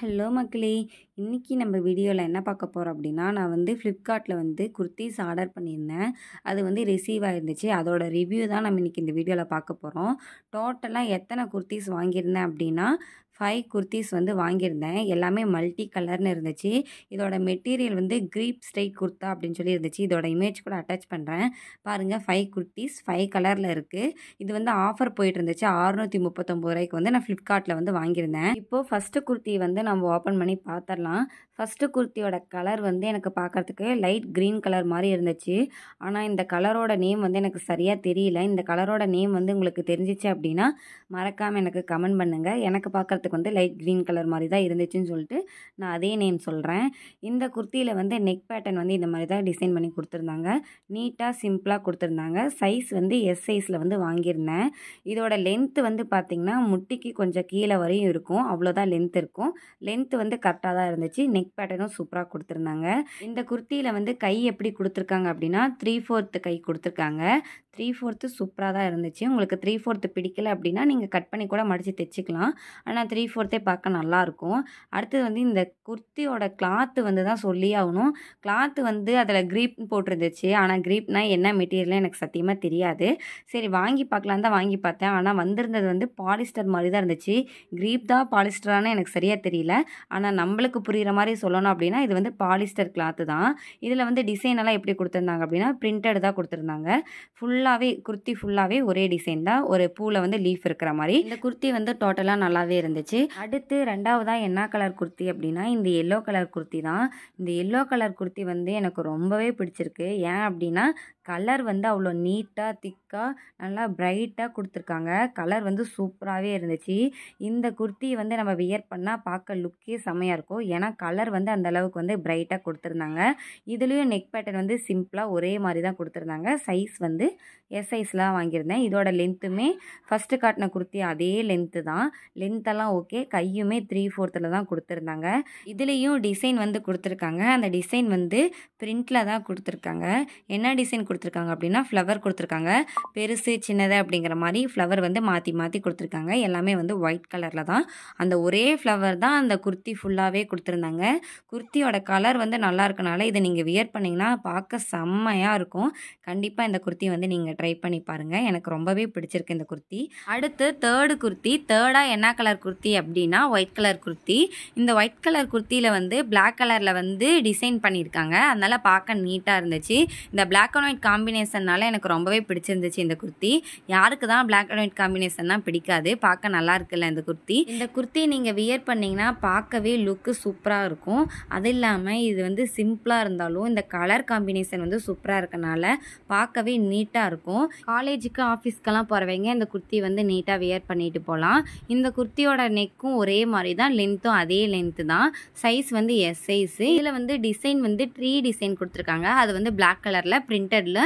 hello மக்களே இன்றைக்கி நம்ம வீடியோவில் என்ன பார்க்க போகிறோம் அப்படின்னா நான் வந்து ஃப்ளிப்கார்ட்டில் வந்து குர்த்திஸ் ஆர்டர் பண்ணியிருந்தேன் அது வந்து ரிசீவ் ஆகிருந்துச்சு அதோட ரிவ்யூ தான் நம்ம இன்றைக்கி இந்த வீடியோவில் பார்க்க போகிறோம் டோட்டலாக எத்தனை குர்த்திஸ் வாங்கியிருந்தேன் அப்படின்னா ஃபைவ் குர்த்திஸ் வந்து வாங்கியிருந்தேன் எல்லாமே மல்டி கலர்னு இருந்துச்சு இதோட மெட்டீரியல் வந்து க்ரீப் ஸ்டைக் குர்த்தா அப்படின்னு சொல்லி இருந்துச்சு இதோட இமேஜ் கூட அட்டாச் பண்ணுறேன் பாருங்கள் ஃபைவ் குர்த்திஸ் ஃபைவ் கலரில் இருக்குது இது வந்து ஆஃபர் போயிட்டு இருந்துச்சு அறுநூற்றி முப்பத்தொம்பது ரூபாய்க்கு வந்து நான் ஃப்ளிப்கார்ட்டில் வந்து வாங்கியிருந்தேன் இப்போது ஃபஸ்ட்டு குர்த்தி வந்து நம்ம ஓப்பன் பண்ணி பார்த்துடலாம் ஃபஸ்ட்டு குர்த்தியோட கலர் வந்து எனக்கு பார்க்குறதுக்கு லைட் க்ரீன் கலர் மாதிரி இருந்துச்சு ஆனால் இந்த கலரோட நேம் வந்து எனக்கு சரியாக தெரியல இந்த கலரோட நேம் வந்து உங்களுக்கு தெரிஞ்சிச்சு அப்படின்னா மறக்காமல் எனக்கு கமெண்ட் பண்ணுங்கள் எனக்கு பார்க்குறதுக்கு பார்க்குறதுக்கு வந்து லைட் க்ரீன் கலர் மாதிரி தான் இருந்துச்சுன்னு சொல்லிட்டு நான் அதே நேம் சொல்கிறேன் இந்த குர்த்தியில் வந்து நெக் பேட்டர்ன் வந்து இந்த மாதிரி தான் டிசைன் பண்ணி கொடுத்துருந்தாங்க நீட்டாக சிம்பிளாக கொடுத்துருந்தாங்க சைஸ் வந்து எஸ் சைஸில் வந்து வாங்கியிருந்தேன் இதோட லென்த்து வந்து பார்த்திங்கன்னா முட்டிக்கு கொஞ்சம் கீழே வரையும் இருக்கும் அவ்வளோதான் லென்த் இருக்கும் லென்த்து வந்து கரெக்டாக தான் இருந்துச்சு நெக் பேட்டர்னும் சூப்பராக கொடுத்துருந்தாங்க இந்த குர்த்தியில் வந்து கை எப்படி கொடுத்துருக்காங்க அப்படின்னா த்ரீ ஃபோர்த்து கை கொடுத்துருக்காங்க த்ரீ ஃபோர்த்து சூப்பராக தான் இருந்துச்சு உங்களுக்கு த்ரீ ஃபோர்த்து பிடிக்கல அப்படின்னா நீங்கள் கட் பண்ணி கூட மடித்து தைச்சிக்கலாம் ஆனால் த்ரீ ஃபோர்த்தே பார்க்க நல்லாயிருக்கும் அடுத்தது வந்து இந்த குர்த்தியோட கிளாத்து வந்து தான் சொல்லி ஆகணும் கிளாத்து வந்து அதில் க்ரீப் போட்டிருந்துச்சு ஆனால் க்ரீப்னால் என்ன மெட்டீரியல் எனக்கு சத்தியமாக தெரியாது சரி வாங்கி பார்க்கலாம் தான் வாங்கி பார்த்தேன் ஆனால் வந்திருந்தது வந்து பாலிஸ்டர் மாதிரி தான் இருந்துச்சு க்ரீப் தான் பாலிஸ்டரானு எனக்கு சரியாக தெரியல ஆனால் நம்மளுக்கு புரிகிற மாதிரி சொல்லணும் அப்படின்னா இது வந்து பாலிஸ்டர் கிளாத்து தான் இதில் வந்து டிசைன் எல்லாம் எப்படி கொடுத்துருந்தாங்க அப்படின்னா பிரிண்டட் தான் கொடுத்துருந்தாங்க ஃபுல்லாகவே குர்த்தி ஃபுல்லாகவே ஒரே டிசைன் தான் ஒரு பூவில் வந்து லீஃப் இருக்கிற மாதிரி இந்த குர்த்தி வந்து டோட்டலாக நல்லாவே இருந்துச்சு ஆயிடுச்சு அடுத்து ரெண்டாவதாக என்ன கலர் குர்த்தி அப்படின்னா இந்த எல்லோ கலர் குர்த்தி தான் இந்த எல்லோ கலர் குர்த்தி வந்து எனக்கு ரொம்பவே பிடிச்சிருக்கு ஏன் அப்படின்னா கலர் வந்து அவ்வளோ நீட்டாக திக்காக நல்லா ப்ரைட்டாக கொடுத்துருக்காங்க கலர் வந்து சூப்பராகவே இருந்துச்சு இந்த குர்த்தி வந்து நம்ம வியர் பண்ணால் பார்க்க லுக்கே செம்மையாக இருக்கும் ஏன்னா கலர் வந்து அந்தளவுக்கு வந்து ப்ரைட்டாக கொடுத்துருந்தாங்க இதுலேயும் நெக் பேட்டர்ன் வந்து சிம்பிளாக ஒரே மாதிரி தான் கொடுத்துருந்தாங்க சைஸ் வந்து எஸ் சைஸ்லாம் வாங்கியிருந்தேன் இதோட லென்த்துமே ஃபஸ்ட்டு காட்டின குர்த்தி அதே லென்த்து தான் லென்த்தெல்லாம் ஓகே கையுமே த்ரீ ஃபோர்த்தில் தான் கொடுத்துருந்தாங்க இதுலேயும் டிசைன் வந்து கொடுத்துருக்காங்க அந்த டிசைன் வந்து பிரிண்டில் தான் கொடுத்துருக்காங்க என்ன டிசைன் கொடுத்துருக்காங்க அப்படின்னா ஃப்ளவர் கொடுத்துருக்காங்க பெருசு சின்னது அப்படிங்கிற மாதிரி ஃப்ளவர் வந்து மாற்றி மாற்றி கொடுத்துருக்காங்க எல்லாமே வந்து ஒயிட் கலரில் தான் அந்த ஒரே ஃப்ளவர் தான் அந்த குர்த்தி ஃபுல்லாகவே கொடுத்துருந்தாங்க குர்த்தியோட கலர் வந்து நல்லா இருக்கனால இதை நீங்கள் வியர் பண்ணிங்கன்னா பார்க்க செம்மையாக இருக்கும் கண்டிப்பாக இந்த குர்த்தி வந்து நீங்கள் ட்ரை பண்ணி பாருங்கள் எனக்கு ரொம்பவே பிடிச்சிருக்கு இந்த குர்த்தி அடுத்து தேர்டு குர்த்தி தேர்டாக என்ன கலர் குர்த்தி குர்த்தி அப்படின்னா ஒயிட் கலர் குர்த்தி இந்த ஒயிட் கலர் குர்த்தியில் வந்து பிளாக் கலரில் வந்து டிசைன் பண்ணியிருக்காங்க அதனால் பார்க்க நீட்டாக இருந்துச்சு இந்த பிளாக் அண்ட் ஒயிட் காம்பினேஷன்னால் எனக்கு ரொம்பவே பிடிச்சிருந்துச்சு இந்த குர்த்தி யாருக்கு தான் பிளாக் அண்ட் ஒயிட் காம்பினேஷன் தான் பிடிக்காது பார்க்க நல்லா இருக்குல்ல இந்த குர்த்தி இந்த குர்த்தி நீங்கள் வியர் பண்ணிங்கன்னா பார்க்கவே லுக்கு சூப்பராக இருக்கும் அது இல்லாமல் இது வந்து சிம்பிளாக இருந்தாலும் இந்த கலர் காம்பினேஷன் வந்து சூப்பராக இருக்கனால பார்க்கவே நீட்டாக இருக்கும் காலேஜுக்கு ஆஃபீஸ்க்கெல்லாம் போகிறவங்க இந்த குர்த்தி வந்து நீட்டாக வியர் பண்ணிட்டு போகலாம் இந்த குர்த்தியோட நெக்கும் ஒரே மாதிரி தான் லென்த்தும் அதே லென்த்து தான் சைஸ் வந்து எஸ் சைஸு இதில் வந்து டிசைன் வந்து ட்ரீ டிசைன் கொடுத்துருக்காங்க அது வந்து பிளாக் கலரில் பிரிண்டடில்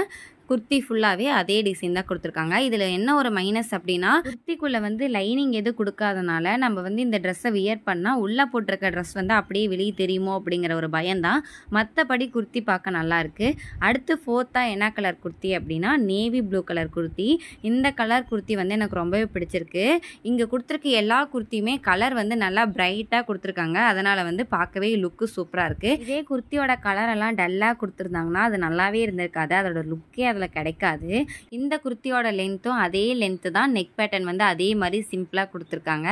குர்த்தி ஃபுல்லாகவே அதே டிசைன் தான் கொடுத்துருக்காங்க இதில் என்ன ஒரு மைனஸ் அப்படின்னா குர்த்திக்குள்ளே வந்து லைனிங் எதுவும் கொடுக்காதனால நம்ம வந்து இந்த ட்ரெஸ்ஸை வியர் பண்ணால் உள்ளே போட்டிருக்க ட்ரெஸ் வந்து அப்படியே வெளியே தெரியுமோ அப்படிங்கிற ஒரு பயம்தான் மற்றபடி குர்த்தி பார்க்க நல்லாயிருக்கு அடுத்து ஃபோர்த்தாக என்ன கலர் குர்த்தி அப்படின்னா நேவி ப்ளூ கலர் குர்த்தி இந்த கலர் குர்த்தி வந்து எனக்கு ரொம்பவே பிடிச்சிருக்கு இங்கே கொடுத்துருக்க எல்லா குர்த்தியுமே கலர் வந்து நல்லா பிரைட்டாக கொடுத்துருக்காங்க அதனால் வந்து பார்க்கவே லுக்கு சூப்பராக இருக்குது இதே குர்த்தியோட கலரெல்லாம் டல்லாக கொடுத்துருந்தாங்கன்னா அது நல்லாவே இருந்திருக்காது அதோட லுக்கே அதில் பேட்டர்னில் கிடைக்காது இந்த குர்த்தியோட லென்த்தும் அதே லென்த்து தான் நெக் பேட்டர்ன் வந்து அதே மாதிரி சிம்பிளாக கொடுத்துருக்காங்க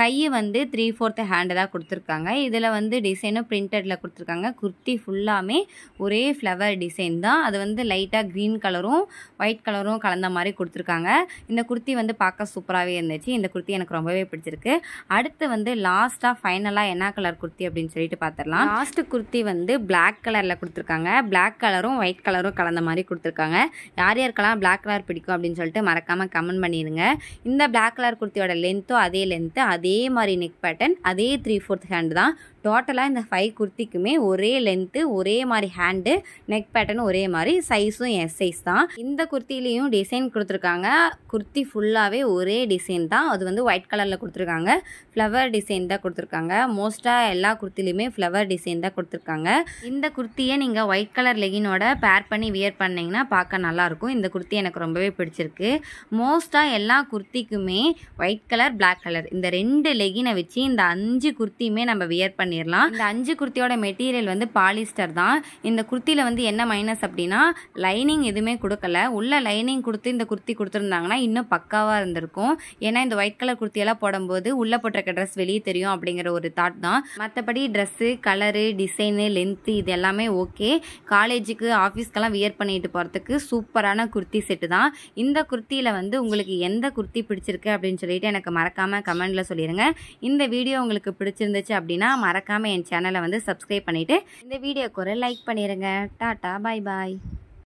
கை வந்து த்ரீ ஃபோர்த்து ஹேண்டு தான் கொடுத்துருக்காங்க இதில் வந்து டிசைனும் பிரிண்டடில் கொடுத்துருக்காங்க குர்த்தி ஃபுல்லாமே ஒரே ஃப்ளவர் டிசைன் தான் அது வந்து லைட்டாக க்ரீன் கலரும் ஒயிட் கலரும் கலந்த மாதிரி கொடுத்துருக்காங்க இந்த குர்த்தி வந்து பார்க்க சூப்பராகவே இருந்துச்சு இந்த குர்த்தி எனக்கு ரொம்பவே பிடிச்சிருக்கு அடுத்து வந்து லாஸ்ட்டாக ஃபைனலாக என்ன கலர் குர்த்தி அப்படின்னு சொல்லிட்டு பார்த்துடலாம் லாஸ்ட்டு குர்த்தி வந்து பிளாக் கலரில் கொடுத்துருக்காங்க பிளாக் கலரும் ஒயிட் கலரும் கலந்த மாதிரி கொடுத்துருக்காங்க யார் யாருக்கெல்லாம் பிளாக் கலர் பிடிக்கும் அப்படின்னு சொல்லிட்டு மறக்காமல் கமெண்ட் பண்ணிடுங்க இந்த பிளாக் கலர் குர்த்தியோட லென்த்தும் அதே லென்த்து அதே மாதிரி நெக் பேட்டர்ன் அதே த்ரீ ஃபோர்த் ஹேண்ட் தான் டோட்டலாக இந்த ஃபைவ் குர்த்திக்குமே ஒரே லென்த்து ஒரே மாதிரி ஹேண்டு நெக் பேட்டர்னு ஒரே மாதிரி சைஸும் எஸ் சைஸ் தான் இந்த குர்த்திலையும் டிசைன் கொடுத்துருக்காங்க குர்த்தி ஃபுல்லாகவே ஒரே டிசைன் தான் அது வந்து ஒயிட் கலரில் கொடுத்துருக்காங்க ஃப்ளவர் டிசைன் தான் கொடுத்துருக்காங்க மோஸ்ட்டாக எல்லா குர்த்திலையுமே ஃப்ளவர் டிசைன் தான் கொடுத்துருக்காங்க இந்த குர்த்தியை நீங்கள் ஒயிட் கலர் லெகினோட பேர் பண்ணி வியர் பண்ணிங்கன்னா பார்க்க நல்லாயிருக்கும் இந்த குர்த்தி எனக்கு ரொம்பவே பிடிச்சிருக்கு மோஸ்ட்டாக எல்லா குர்த்திக்குமே ஒயிட் கலர் பிளாக் கலர் இந்த ரெண்டு லெகினை வச்சு இந்த அஞ்சு குர்த்தியுமே நம்ம வியர் பண்ணி பண்ணிடலாம் இந்த அஞ்சு குர்த்தியோட மெட்டீரியல் வந்து பாலிஸ்டர் தான் இந்த குர்த்தியில் வந்து என்ன மைனஸ் அப்படின்னா லைனிங் எதுவுமே கொடுக்கல உள்ள லைனிங் கொடுத்து இந்த குர்த்தி கொடுத்துருந்தாங்கன்னா இன்னும் பக்காவாக இருந்திருக்கும் ஏன்னா இந்த ஒயிட் கலர் குர்த்தியெல்லாம் போடும்போது உள்ளே போட்டிருக்க ட்ரெஸ் வெளியே தெரியும் அப்படிங்கிற ஒரு தாட் தான் மற்றபடி ட்ரெஸ்ஸு கலரு டிசைனு லென்த்து இது எல்லாமே ஓகே காலேஜுக்கு ஆஃபீஸ்க்கெல்லாம் வியர் பண்ணிட்டு போகிறதுக்கு சூப்பரான குர்த்தி செட்டு தான் இந்த குர்த்தியில் வந்து உங்களுக்கு எந்த குர்த்தி பிடிச்சிருக்கு அப்படின்னு சொல்லிட்டு எனக்கு மறக்காமல் கமெண்டில் சொல்லிடுங்க இந்த வீடியோ உங்களுக்கு பிடிச்சிருந்துச்சு அப்படின்னா மறக்க மறக்காமல் என் சேனலை வந்து சப்ஸ்கிரைப் பண்ணிவிட்டு இந்த வீடியோக்கு ஒரு லைக் பண்ணிடுங்க டாட்டா பாய் பாய்